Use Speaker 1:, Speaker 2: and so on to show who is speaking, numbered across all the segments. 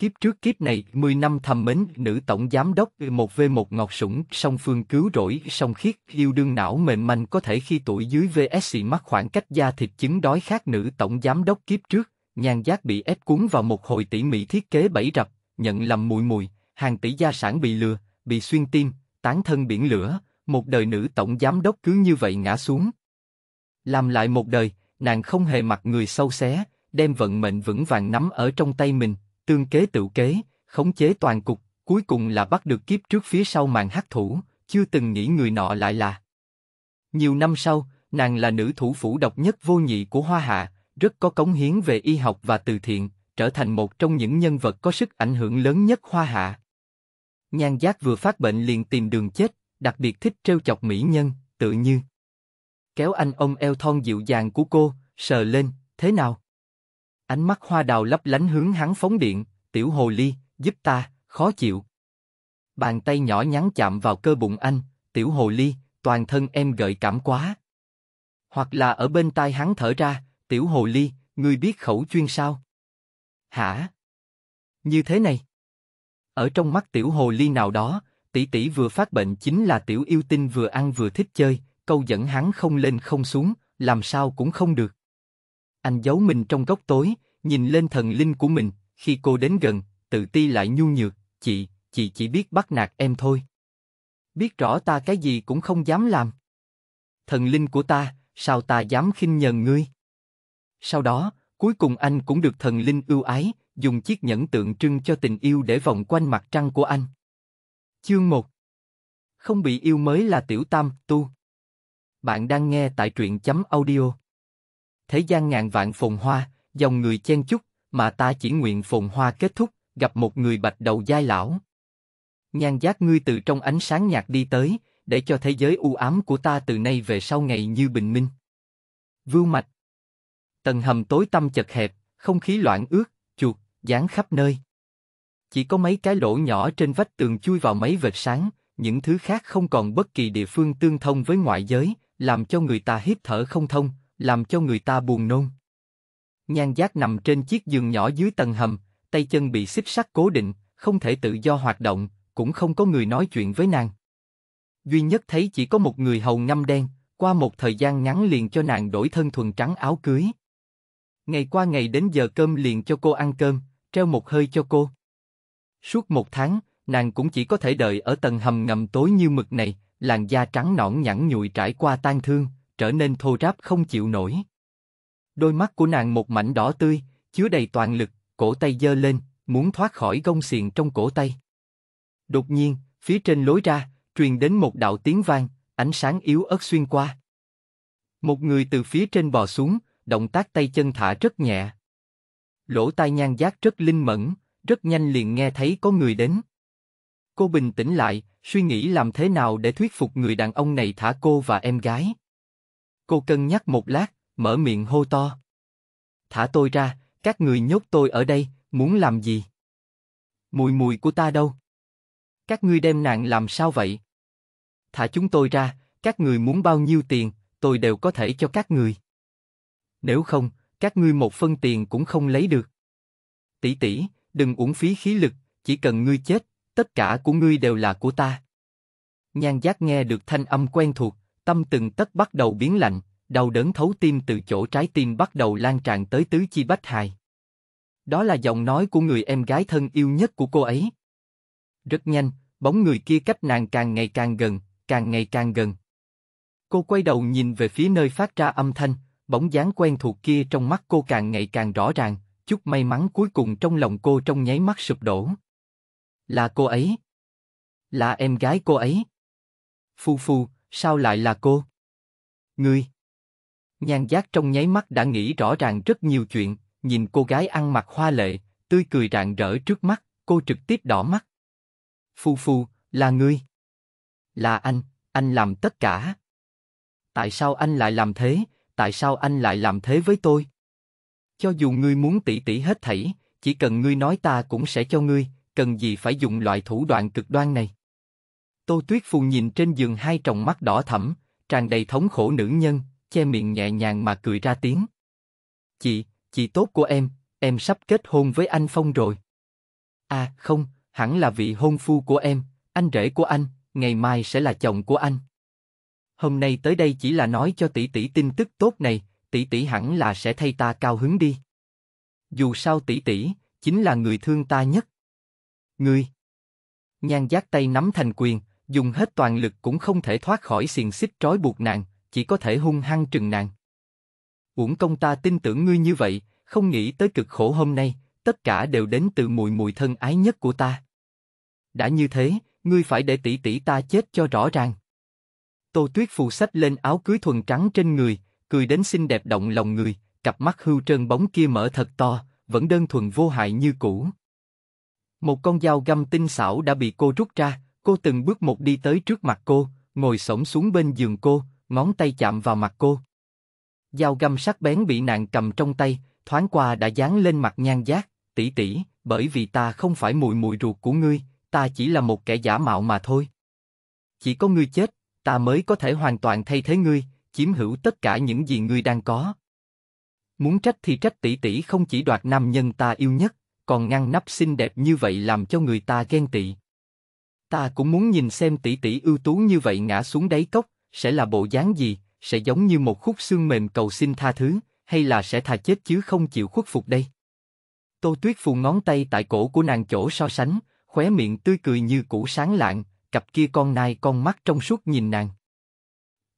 Speaker 1: Kiếp trước kiếp này, 10 năm thầm mến, nữ tổng giám đốc, một v một ngọt sủng, song phương cứu rỗi, song khiết, yêu đương não mềm manh có thể khi tuổi dưới VS mắc khoảng cách da thịt chứng đói khác nữ tổng giám đốc kiếp trước, nhan giác bị ép cuốn vào một hồi tỉ mỉ thiết kế bẫy rập, nhận lầm mùi mùi, hàng tỷ gia sản bị lừa, bị xuyên tim, tán thân biển lửa, một đời nữ tổng giám đốc cứ như vậy ngã xuống. Làm lại một đời, nàng không hề mặc người sâu xé, đem vận mệnh vững vàng nắm ở trong tay mình, tương kế tự kế, khống chế toàn cục, cuối cùng là bắt được kiếp trước phía sau màn hắc thủ, chưa từng nghĩ người nọ lại là. Nhiều năm sau, nàng là nữ thủ phủ độc nhất vô nhị của Hoa Hạ, rất có cống hiến về y học và từ thiện, trở thành một trong những nhân vật có sức ảnh hưởng lớn nhất Hoa Hạ. Nhan Giác vừa phát bệnh liền tìm đường chết, đặc biệt thích trêu chọc mỹ nhân, tự như kéo anh ông eo thon dịu dàng của cô, sờ lên, thế nào? Ánh mắt hoa đào lấp lánh hướng hắn phóng điện, tiểu hồ ly, giúp ta, khó chịu. Bàn tay nhỏ nhắn chạm vào cơ bụng anh, tiểu hồ ly, toàn thân em gợi cảm quá. Hoặc là ở bên tai hắn thở ra, tiểu hồ ly, ngươi biết khẩu chuyên sao? Hả? Như thế này? Ở trong mắt tiểu hồ ly nào đó, tỷ tỷ vừa phát bệnh chính là tiểu yêu tinh vừa ăn vừa thích chơi, câu dẫn hắn không lên không xuống, làm sao cũng không được. Anh giấu mình trong góc tối, nhìn lên thần linh của mình, khi cô đến gần, tự ti lại nhu nhược, chị, chị chỉ biết bắt nạt em thôi. Biết rõ ta cái gì cũng không dám làm. Thần linh của ta, sao ta dám khinh nhờn ngươi? Sau đó, cuối cùng anh cũng được thần linh ưu ái, dùng chiếc nhẫn tượng trưng cho tình yêu để vòng quanh mặt trăng của anh. Chương 1 Không bị yêu mới là tiểu tam, tu. Bạn đang nghe tại truyện chấm audio thế gian ngàn vạn phồn hoa, dòng người chen chúc, mà ta chỉ nguyện phồn hoa kết thúc, gặp một người bạch đầu giai lão. Nhan giác ngươi từ trong ánh sáng nhạt đi tới, để cho thế giới u ám của ta từ nay về sau ngày như bình minh. Vưu mạch. Tầng hầm tối tăm chật hẹp, không khí loạn ướt, chuột, dán khắp nơi. Chỉ có mấy cái lỗ nhỏ trên vách tường chui vào mấy vệt sáng, những thứ khác không còn bất kỳ địa phương tương thông với ngoại giới, làm cho người ta hít thở không thông, làm cho người ta buồn nôn. Nhan giác nằm trên chiếc giường nhỏ dưới tầng hầm, tay chân bị xích sắt cố định, không thể tự do hoạt động, cũng không có người nói chuyện với nàng. Duy nhất thấy chỉ có một người hầu ngâm đen, qua một thời gian ngắn liền cho nàng đổi thân thuần trắng áo cưới. Ngày qua ngày đến giờ cơm liền cho cô ăn cơm, treo một hơi cho cô. Suốt một tháng, nàng cũng chỉ có thể đợi ở tầng hầm ngầm tối như mực này, làn da trắng nõn nhẵn nhụi trải qua tan thương, trở nên thô ráp không chịu nổi. Đôi mắt của nàng một mảnh đỏ tươi, chứa đầy toàn lực, cổ tay giơ lên, muốn thoát khỏi gông xiềng trong cổ tay. Đột nhiên, phía trên lối ra, truyền đến một đạo tiếng vang, ánh sáng yếu ớt xuyên qua. Một người từ phía trên bò xuống, động tác tay chân thả rất nhẹ. Lỗ tai nhan giác rất linh mẫn, rất nhanh liền nghe thấy có người đến. Cô bình tĩnh lại, suy nghĩ làm thế nào để thuyết phục người đàn ông này thả cô và em gái. Cô cân nhắc một lát, mở miệng hô to. Thả tôi ra, các người nhốt tôi ở đây, muốn làm gì? Mùi mùi của ta đâu? Các ngươi đem nạn làm sao vậy? Thả chúng tôi ra, các người muốn bao nhiêu tiền, tôi đều có thể cho các người. Nếu không, các ngươi một phân tiền cũng không lấy được. Tỷ tỷ, đừng uổng phí khí lực, chỉ cần ngươi chết, tất cả của ngươi đều là của ta. Nhan Giác nghe được thanh âm quen thuộc, tâm từng tất bắt đầu biến lạnh, đau đớn thấu tim từ chỗ trái tim bắt đầu lan tràn tới tứ chi bách hài. Đó là giọng nói của người em gái thân yêu nhất của cô ấy. Rất nhanh, bóng người kia cách nàng càng ngày càng gần, càng ngày càng gần. Cô quay đầu nhìn về phía nơi phát ra âm thanh, bóng dáng quen thuộc kia trong mắt cô càng ngày càng rõ ràng, chút may mắn cuối cùng trong lòng cô trong nháy mắt sụp đổ. Là cô ấy. Là em gái cô ấy. Phu phu, Sao lại là cô? Ngươi! Nhan giác trong nháy mắt đã nghĩ rõ ràng rất nhiều chuyện, nhìn cô gái ăn mặc hoa lệ, tươi cười rạng rỡ trước mắt, cô trực tiếp đỏ mắt. Phu phu, là ngươi. Là anh, anh làm tất cả. Tại sao anh lại làm thế, tại sao anh lại làm thế với tôi? Cho dù ngươi muốn tỉ tỉ hết thảy, chỉ cần ngươi nói ta cũng sẽ cho ngươi, cần gì phải dùng loại thủ đoạn cực đoan này. Tô Tuyết Phù nhìn trên giường hai tròng mắt đỏ thẫm, tràn đầy thống khổ nữ nhân, che miệng nhẹ nhàng mà cười ra tiếng. Chị, chị tốt của em, em sắp kết hôn với anh Phong rồi. À, không, hẳn là vị hôn phu của em, anh rể của anh, ngày mai sẽ là chồng của anh. Hôm nay tới đây chỉ là nói cho tỷ tỷ tin tức tốt này, tỷ tỷ hẳn là sẽ thay ta cao hứng đi. Dù sao tỷ tỷ chính là người thương ta nhất. Ngươi. Nhan giác tay nắm thành quyền, dùng hết toàn lực cũng không thể thoát khỏi xiềng xích trói buộc nàng, chỉ có thể hung hăng trừng nàng. Uổng công ta tin tưởng ngươi như vậy, không nghĩ tới cực khổ hôm nay, tất cả đều đến từ mùi mùi thân ái nhất của ta. Đã như thế, ngươi phải để tỷ tỷ ta chết cho rõ ràng. Tô Tuyết phù sách lên áo cưới thuần trắng trên người, cười đến xinh đẹp động lòng người, cặp mắt hưu trơn bóng kia mở thật to, vẫn đơn thuần vô hại như cũ. Một con dao găm tinh xảo đã bị cô rút ra, Cô từng bước một đi tới trước mặt cô, ngồi sổng xuống bên giường cô, ngón tay chạm vào mặt cô. Dao găm sắc bén bị nàng cầm trong tay, thoáng qua đã dán lên mặt nhan giác, tỷ tỷ, bởi vì ta không phải mùi mùi ruột của ngươi, ta chỉ là một kẻ giả mạo mà thôi. Chỉ có ngươi chết, ta mới có thể hoàn toàn thay thế ngươi, chiếm hữu tất cả những gì ngươi đang có. Muốn trách thì trách tỷ tỷ không chỉ đoạt nam nhân ta yêu nhất, còn ngăn nắp xinh đẹp như vậy làm cho người ta ghen tị. Ta cũng muốn nhìn xem tỷ tỷ ưu tú như vậy ngã xuống đáy cốc, sẽ là bộ dáng gì, sẽ giống như một khúc xương mềm cầu xin tha thứ, hay là sẽ thà chết chứ không chịu khuất phục đây. Tô Tuyết phù ngón tay tại cổ của nàng chỗ so sánh, khóe miệng tươi cười như cũ sáng lạng, cặp kia con nai con mắt trong suốt nhìn nàng.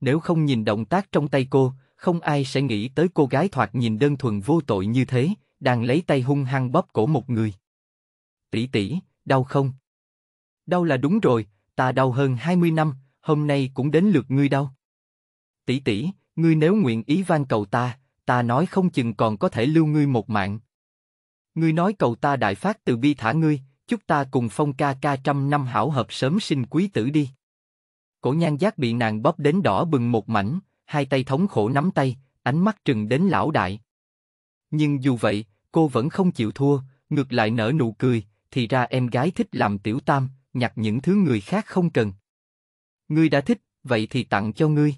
Speaker 1: Nếu không nhìn động tác trong tay cô, không ai sẽ nghĩ tới cô gái thoạt nhìn đơn thuần vô tội như thế, đang lấy tay hung hăng bóp cổ một người. Tỷ tỷ, đau không? Đau là đúng rồi, ta đau hơn 20 năm, hôm nay cũng đến lượt ngươi đau. Tỷ tỷ, ngươi nếu nguyện ý van cầu ta, ta nói không chừng còn có thể lưu ngươi một mạng. Ngươi nói cầu ta đại phát từ bi thả ngươi, chúc ta cùng phong ca ca trăm năm hảo hợp sớm sinh quý tử đi. Cổ nhan giác bị nàng bóp đến đỏ bừng một mảnh, hai tay thống khổ nắm tay, ánh mắt trừng đến lão đại. Nhưng dù vậy, cô vẫn không chịu thua, ngược lại nở nụ cười, thì ra em gái thích làm tiểu tam, nhặt những thứ người khác không cần. Ngươi đã thích, vậy thì tặng cho ngươi.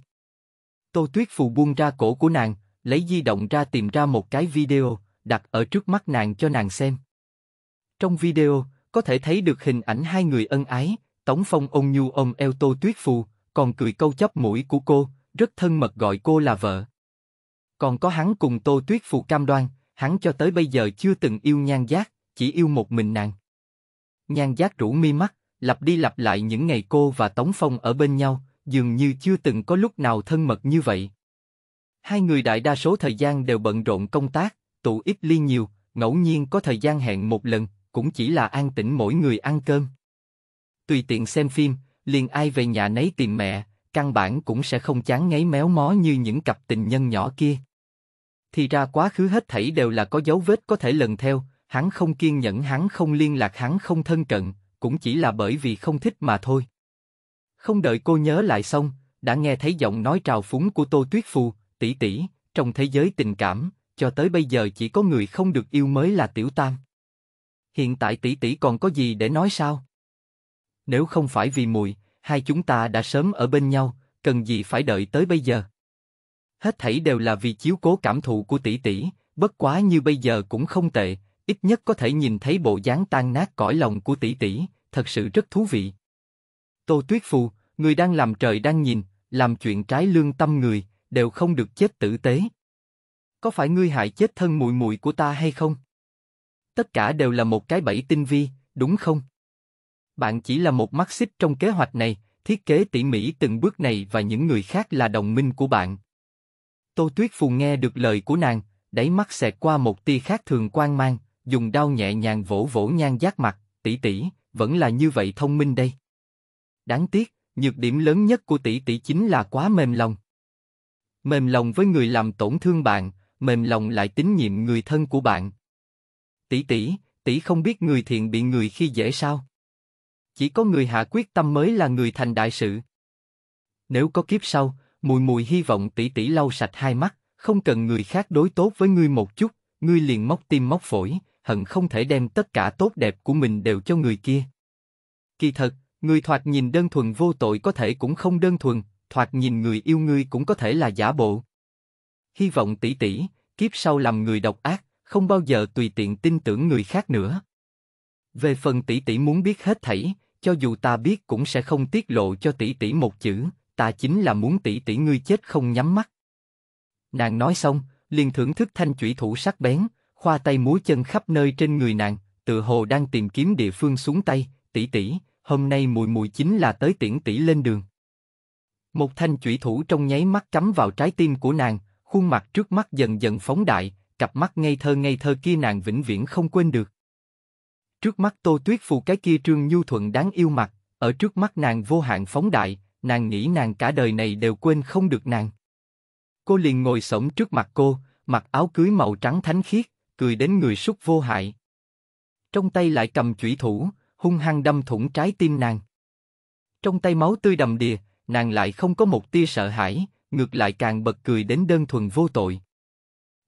Speaker 1: Tô Tuyết Phù buông ra cổ của nàng, lấy di động ra tìm ra một cái video, đặt ở trước mắt nàng cho nàng xem. Trong video, có thể thấy được hình ảnh hai người ân ái, Tống Phong ôn nhu ôm eo Tô Tuyết Phù, còn cười câu chấp mũi của cô, rất thân mật gọi cô là vợ. Còn có hắn cùng Tô Tuyết Phù cam đoan, hắn cho tới bây giờ chưa từng yêu nhan giác, chỉ yêu một mình nàng. Nhan giác rủ mi mắt, lặp đi lặp lại những ngày cô và Tống Phong ở bên nhau, dường như chưa từng có lúc nào thân mật như vậy. Hai người đại đa số thời gian đều bận rộn công tác, tụ ít ly nhiều, ngẫu nhiên có thời gian hẹn một lần, cũng chỉ là an tĩnh mỗi người ăn cơm. Tùy tiện xem phim, liền ai về nhà nấy tìm mẹ, căn bản cũng sẽ không chán ngấy méo mó như những cặp tình nhân nhỏ kia. Thì ra quá khứ hết thảy đều là có dấu vết có thể lần theo, hắn không kiên nhẫn hắn không liên lạc hắn không thân cận, cũng chỉ là bởi vì không thích mà thôi. Không đợi cô nhớ lại xong, đã nghe thấy giọng nói trào phúng của Tô Tuyết Phù, tỷ tỷ, trong thế giới tình cảm, cho tới bây giờ chỉ có người không được yêu mới là Tiểu Tam. Hiện tại tỷ tỷ còn có gì để nói sao? Nếu không phải vì mùi, hai chúng ta đã sớm ở bên nhau, cần gì phải đợi tới bây giờ? Hết thảy đều là vì chiếu cố cảm thụ của tỷ tỷ, bất quá như bây giờ cũng không tệ, ít nhất có thể nhìn thấy bộ dáng tan nát cõi lòng của tỷ tỷ, thật sự rất thú vị. Tô Tuyết Phù, người đang làm trời đang nhìn, làm chuyện trái lương tâm người, đều không được chết tử tế. Có phải ngươi hại chết thân mùi mùi của ta hay không? Tất cả đều là một cái bẫy tinh vi, đúng không? Bạn chỉ là một mắt xích trong kế hoạch này, thiết kế tỉ mỉ từng bước này và những người khác là đồng minh của bạn. Tô Tuyết Phù nghe được lời của nàng, đáy mắt xẹt qua một tia khác thường quan mang, dùng đao nhẹ nhàng vỗ vỗ nhan giác mặt, tỷ tỷ, vẫn là như vậy thông minh đây. Đáng tiếc, nhược điểm lớn nhất của tỷ tỷ chính là quá mềm lòng. Mềm lòng với người làm tổn thương bạn, mềm lòng lại tín nhiệm người thân của bạn. Tỷ tỷ, tỷ không biết người thiện bị người khi dễ sao? Chỉ có người hạ quyết tâm mới là người thành đại sự. Nếu có kiếp sau, mùi mùi hy vọng tỷ tỷ lau sạch hai mắt, không cần người khác đối tốt với ngươi một chút, ngươi liền móc tim móc phổi, hận không thể đem tất cả tốt đẹp của mình đều cho người kia. Kỳ thật, người thoạt nhìn đơn thuần vô tội có thể cũng không đơn thuần, thoạt nhìn người yêu ngươi cũng có thể là giả bộ. Hy vọng tỷ tỷ, kiếp sau làm người độc ác, không bao giờ tùy tiện tin tưởng người khác nữa. Về phần tỷ tỷ muốn biết hết thảy, cho dù ta biết cũng sẽ không tiết lộ cho tỷ tỷ một chữ, ta chính là muốn tỷ tỷ ngươi chết không nhắm mắt. Nàng nói xong, liền thưởng thức thanh chủy thủ sắc bén, khoa tay múa chân khắp nơi trên người nàng, tựa hồ đang tìm kiếm địa phương xuống tay, tỷ tỷ, hôm nay mùi mùi chính là tới tiễn tỷ lên đường. Một thanh chủy thủ trong nháy mắt cắm vào trái tim của nàng, khuôn mặt trước mắt dần dần phóng đại, cặp mắt ngây thơ ngây thơ kia nàng vĩnh viễn không quên được. Trước mắt Tô Tuyết phù cái kia trương nhu thuận đáng yêu mặt, ở trước mắt nàng vô hạn phóng đại, nàng nghĩ nàng cả đời này đều quên không được nàng. Cô liền ngồi sổng trước mặt cô, mặc áo cưới màu trắng thánh khiết, cười đến người súc vô hại. Trong tay lại cầm chủy thủ, hung hăng đâm thủng trái tim nàng. Trong tay máu tươi đầm đìa, nàng lại không có một tia sợ hãi, ngược lại càng bật cười đến đơn thuần vô tội.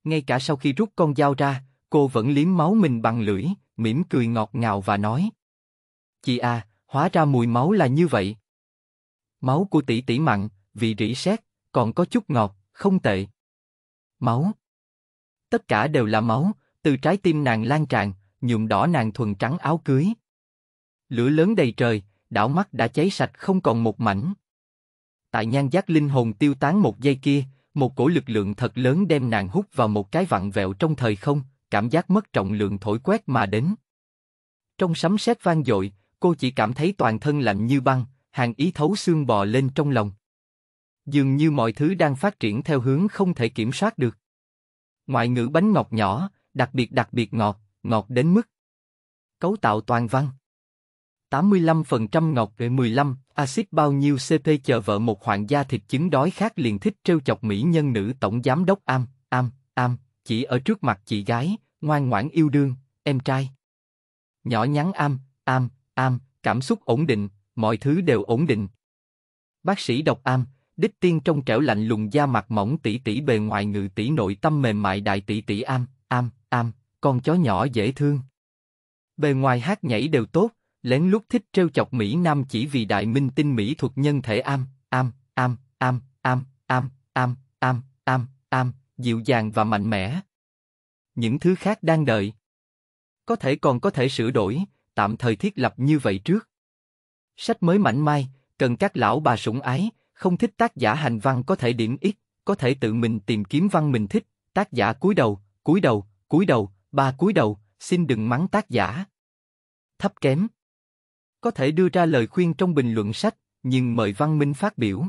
Speaker 1: Ngay cả sau khi rút con dao ra, cô vẫn liếm máu mình bằng lưỡi, mỉm cười ngọt ngào và nói: "Chị à, hóa ra mùi máu là như vậy. Máu của tỷ tỷ mặn, vị rỉ sét, còn có chút ngọt, không tệ." Máu Tất cả đều là máu, từ trái tim nàng lan tràn, nhuộm đỏ nàng thuần trắng áo cưới. Lửa lớn đầy trời, đảo mắt đã cháy sạch không còn một mảnh. Tại nhan giác linh hồn tiêu tán một giây kia, một cổ lực lượng thật lớn đem nàng hút vào một cái vặn vẹo trong thời không, cảm giác mất trọng lượng thổi quét mà đến. Trong sấm sét vang dội, cô chỉ cảm thấy toàn thân lạnh như băng, hàng ý thấu xương bò lên trong lòng. Dường như mọi thứ đang phát triển theo hướng không thể kiểm soát được. Ngoại ngữ bánh ngọt nhỏ, đặc biệt đặc biệt ngọt, ngọt đến mức. Cấu tạo toàn văn 85% ngọt rồi 15, axit bao nhiêu CP chờ vợ một hoàng gia thịt chứng đói khác liền thích trêu chọc mỹ nhân nữ tổng giám đốc am, am, am, chỉ ở trước mặt chị gái, ngoan ngoãn yêu đương, em trai. Nhỏ nhắn am, am, am, cảm xúc ổn định, mọi thứ đều ổn định. Bác sĩ đọc am, đích tiên trong trẻo lạnh lùng da mặt mỏng tỷ tỷ bề ngoài ngự tỷ nội tâm mềm mại đại tỷ tỷ am, am, am, con chó nhỏ dễ thương. Bề ngoài hát nhảy đều tốt, lén lút thích trêu chọc Mỹ Nam chỉ vì đại minh tinh Mỹ thuật nhân thể am, am, am, am, am, am, am, am, am, am, dịu dàng và mạnh mẽ. Những thứ khác đang đợi. Có thể còn có thể sửa đổi, tạm thời thiết lập như vậy trước. Sách mới mảnh mai, cần các lão bà sủng ái, không thích tác giả hành văn có thể điểm ít, có thể tự mình tìm kiếm văn mình thích. Tác giả cúi đầu, cúi đầu, cúi đầu, ba cúi đầu, xin đừng mắng tác giả. Thấp kém. Có thể đưa ra lời khuyên trong bình luận sách, nhưng mời văn minh phát biểu.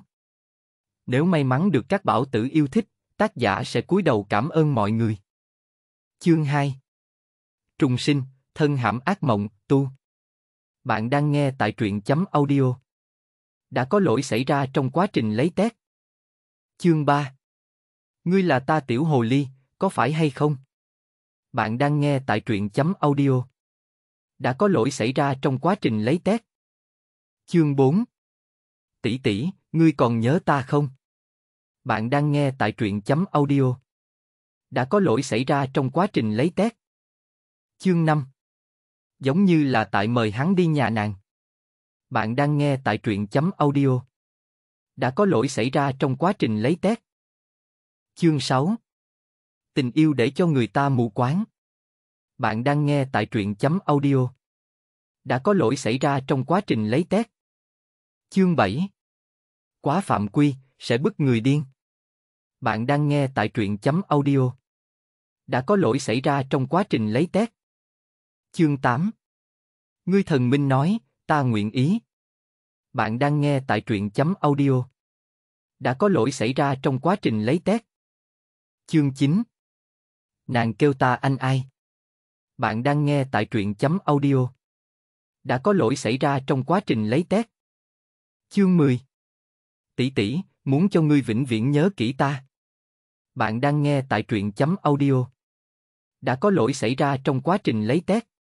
Speaker 1: Nếu may mắn được các bảo tử yêu thích, tác giả sẽ cúi đầu cảm ơn mọi người. Chương 2 Trùng sinh, thân hãm ác mộng, tu. Bạn đang nghe tại truyện chấm audio đã có lỗi xảy ra trong quá trình lấy tét. Chương 3 Ngươi là ta tiểu hồ ly, có phải hay không? Bạn đang nghe tại truyện chấm audio. Đã có lỗi xảy ra trong quá trình lấy tét. Chương 4 Tỷ tỷ, ngươi còn nhớ ta không? Bạn đang nghe tại truyện chấm audio. Đã có lỗi xảy ra trong quá trình lấy tét. Chương 5 Giống như là tại mời hắn đi nhà nàng. Bạn đang nghe tại truyện chấm audio. Đã có lỗi xảy ra trong quá trình lấy test. Chương 6 Tình yêu để cho người ta mù quáng. Bạn đang nghe tại truyện chấm audio. Đã có lỗi xảy ra trong quá trình lấy test. Chương 7 Quá phạm quy, sẽ bức người điên. Bạn đang nghe tại truyện chấm audio. Đã có lỗi xảy ra trong quá trình lấy test. Chương 8 Ngươi thần minh nói, ta nguyện ý. Bạn đang nghe tại truyện chấm audio. Đã có lỗi xảy ra trong quá trình lấy tét. Chương 9 Nàng kêu ta anh ai? Bạn đang nghe tại truyện chấm audio. Đã có lỗi xảy ra trong quá trình lấy tét. Chương 10 Tỷ tỷ, muốn cho ngươi vĩnh viễn nhớ kỹ ta. Bạn đang nghe tại truyện chấm audio. Đã có lỗi xảy ra trong quá trình lấy tét.